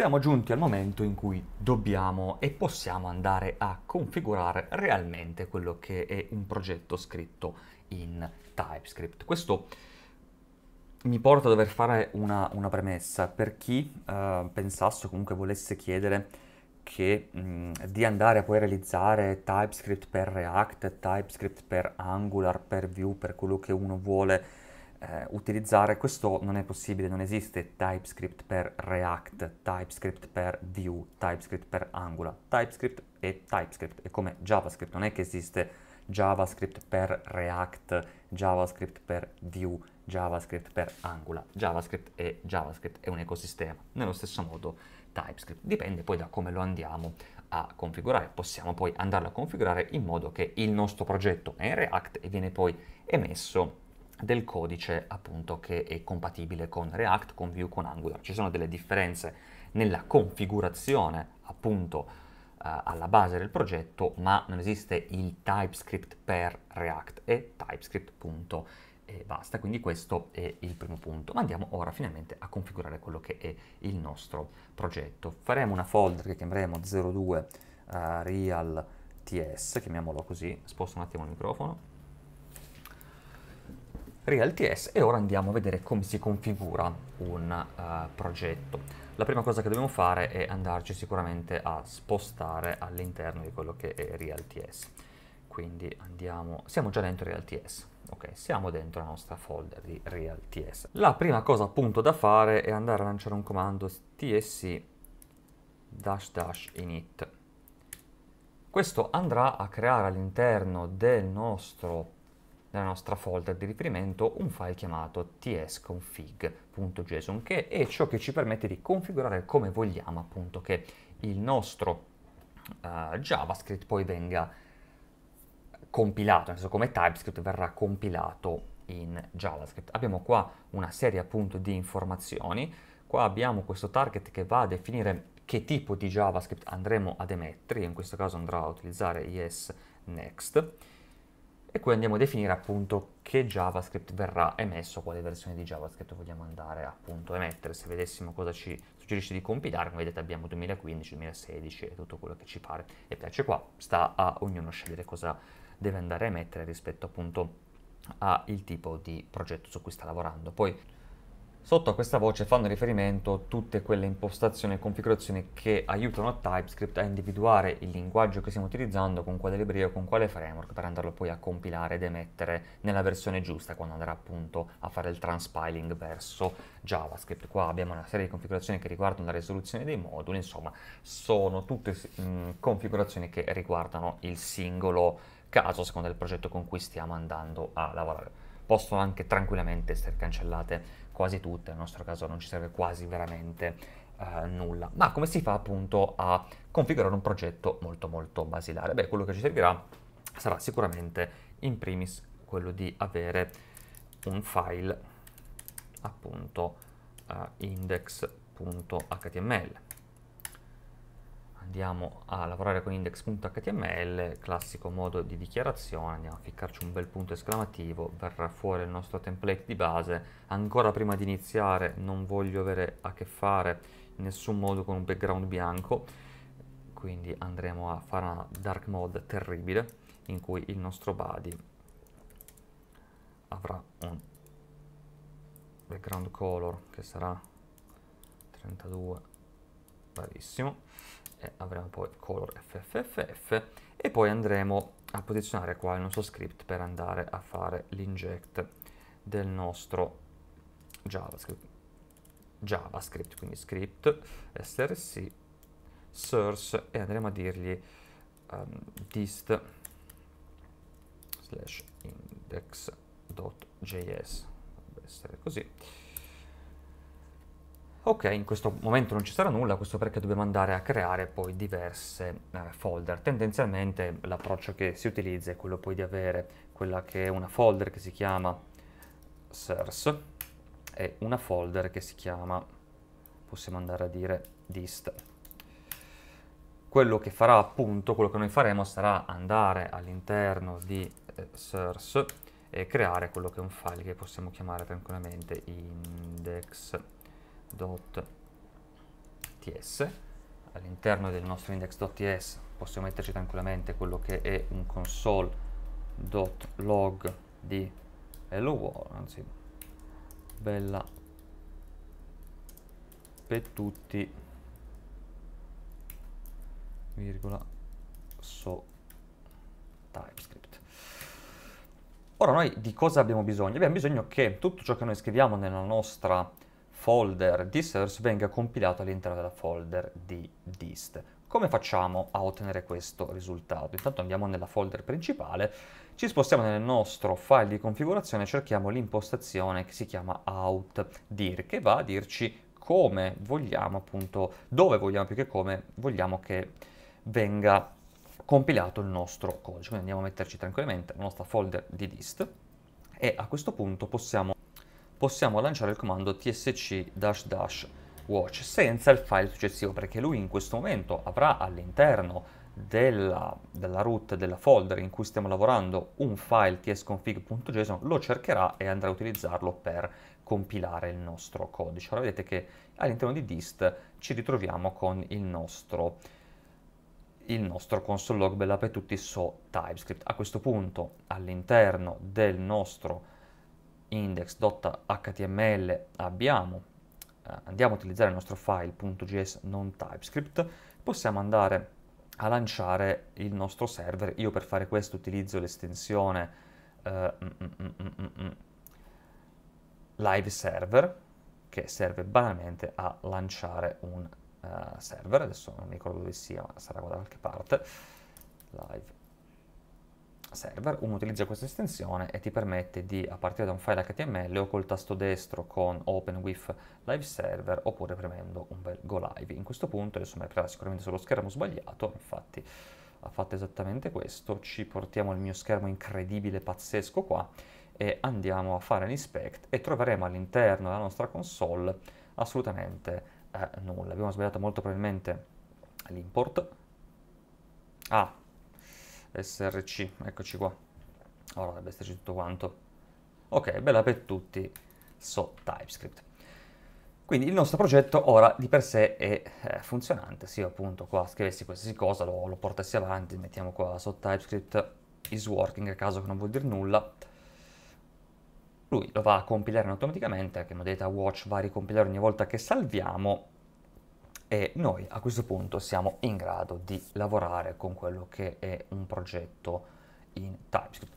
siamo giunti al momento in cui dobbiamo e possiamo andare a configurare realmente quello che è un progetto scritto in TypeScript. Questo mi porta a dover fare una, una premessa per chi uh, pensasse o comunque volesse chiedere che, mh, di andare a poi realizzare TypeScript per React, TypeScript per Angular, per Vue, per quello che uno vuole eh, utilizzare, questo non è possibile, non esiste TypeScript per React, TypeScript per Vue, TypeScript per Angular, TypeScript è TypeScript, è come JavaScript, non è che esiste JavaScript per React, JavaScript per Vue, JavaScript per Angular, JavaScript è JavaScript è un ecosistema. Nello stesso modo TypeScript, dipende poi da come lo andiamo a configurare, possiamo poi andarlo a configurare in modo che il nostro progetto è in React e viene poi emesso del codice appunto che è compatibile con React, con Vue, con Angular. Ci sono delle differenze nella configurazione appunto eh, alla base del progetto, ma non esiste il TypeScript per React, è TypeScript punto e basta. Quindi questo è il primo punto. Ma andiamo ora finalmente a configurare quello che è il nostro progetto. Faremo una folder che chiameremo 02 uh, eh, realts, chiamiamolo così, sposto un attimo il microfono. RealTS e ora andiamo a vedere come si configura un uh, progetto. La prima cosa che dobbiamo fare è andarci sicuramente a spostare all'interno di quello che è RealTS. Quindi andiamo, siamo già dentro RealTS, ok, siamo dentro la nostra folder di RealTS. La prima cosa appunto da fare è andare a lanciare un comando tsc dash dash init. Questo andrà a creare all'interno del nostro nella nostra folder di riferimento un file chiamato tsconfig.json che è ciò che ci permette di configurare come vogliamo appunto che il nostro uh, JavaScript poi venga compilato, nel senso come TypeScript verrà compilato in JavaScript. Abbiamo qua una serie appunto di informazioni, qua abbiamo questo target che va a definire che tipo di JavaScript andremo ad emettere, in questo caso andrò a utilizzare yes next e qui andiamo a definire appunto che JavaScript verrà emesso, quale versione di JavaScript vogliamo andare appunto a emettere. Se vedessimo cosa ci suggerisce di compilare, come vedete abbiamo 2015, 2016 e tutto quello che ci pare e piace qua, sta a ognuno scegliere cosa deve andare a emettere rispetto appunto al tipo di progetto su cui sta lavorando. Poi Sotto a questa voce fanno riferimento tutte quelle impostazioni e configurazioni che aiutano TypeScript a individuare il linguaggio che stiamo utilizzando, con quale libreria o con quale framework, per andarlo poi a compilare ed emettere nella versione giusta, quando andrà appunto a fare il transpiling verso JavaScript. Qua abbiamo una serie di configurazioni che riguardano la risoluzione dei moduli, insomma sono tutte mh, mm, configurazioni che riguardano il singolo caso, secondo il progetto con cui stiamo andando a lavorare possono anche tranquillamente essere cancellate quasi tutte, nel nostro caso non ci serve quasi veramente eh, nulla. Ma come si fa appunto a configurare un progetto molto molto basilare? Beh, quello che ci servirà sarà sicuramente in primis quello di avere un file appunto eh, index.html andiamo a lavorare con index.html, classico modo di dichiarazione, andiamo a ficcarci un bel punto esclamativo, verrà fuori il nostro template di base, ancora prima di iniziare non voglio avere a che fare in nessun modo con un background bianco, quindi andremo a fare una dark mode terribile in cui il nostro body avrà un background color che sarà 32 bravissimo e avremo poi color ffff e poi andremo a posizionare qua il nostro script per andare a fare l'inject del nostro javascript javascript quindi script src source e andremo a dirgli um, dist slash index.js dovrebbe essere così ok in questo momento non ci sarà nulla questo perché dobbiamo andare a creare poi diverse eh, folder tendenzialmente l'approccio che si utilizza è quello poi di avere quella che è una folder che si chiama source e una folder che si chiama possiamo andare a dire dist quello che farà appunto quello che noi faremo sarà andare all'interno di eh, source e creare quello che è un file che possiamo chiamare tranquillamente index index.ts all'interno del nostro index.ts possiamo metterci tranquillamente quello che è un console.log di hello world anzi bella per tutti virgola so typescript ora noi di cosa abbiamo bisogno abbiamo bisogno che tutto ciò che noi scriviamo nella nostra folder disters venga compilato all'interno della folder di dist. Come facciamo a ottenere questo risultato? Intanto andiamo nella folder principale, ci spostiamo nel nostro file di configurazione e cerchiamo l'impostazione che si chiama outdir, che va a dirci come vogliamo, appunto, dove vogliamo più che come vogliamo che venga compilato il nostro codice. Quindi andiamo a metterci tranquillamente nella nostra folder di dist e a questo punto possiamo possiamo lanciare il comando tsc dash dash watch senza il file successivo perché lui in questo momento avrà all'interno della, della, root della folder in cui stiamo lavorando un file tsconfig.json lo cercherà e andrà a utilizzarlo per compilare il nostro codice ora vedete che all'interno di dist ci ritroviamo con il nostro il nostro console log bell'ape tutti so typescript a questo punto all'interno del nostro index.html abbiamo, eh, andiamo a utilizzare il nostro file.js non TypeScript, possiamo andare a lanciare il nostro server. Io per fare questo utilizzo l'estensione eh, mm, mm, mm, live server, che serve banalmente a lanciare un uh, server, adesso non mi ricordo dove sia, ma sarà da qualche parte, live server, uno utilizza questa estensione e ti permette di, a partire da un file HTML o col tasto destro con Open with Live Server oppure premendo un bel Go Live. In questo punto adesso mi aprirà sicuramente sullo schermo sbagliato, infatti ha fatto esattamente questo, ci portiamo il mio schermo incredibile, pazzesco qua e andiamo a fare un inspect e troveremo all'interno della nostra console assolutamente eh, nulla. Abbiamo sbagliato molto probabilmente l'import. Ah, src eccoci qua allora dovrebbe esserci tutto quanto ok bella per tutti so typescript quindi il nostro progetto ora di per sé è funzionante se io appunto qua scrivessi qualsiasi cosa lo, lo portassi avanti mettiamo qua so typescript is working a caso che non vuol dire nulla lui lo va a compilare automaticamente, che modalità watch va a ricompilare ogni volta che salviamo e noi a questo punto siamo in grado di lavorare con quello che è un progetto in TypeScript.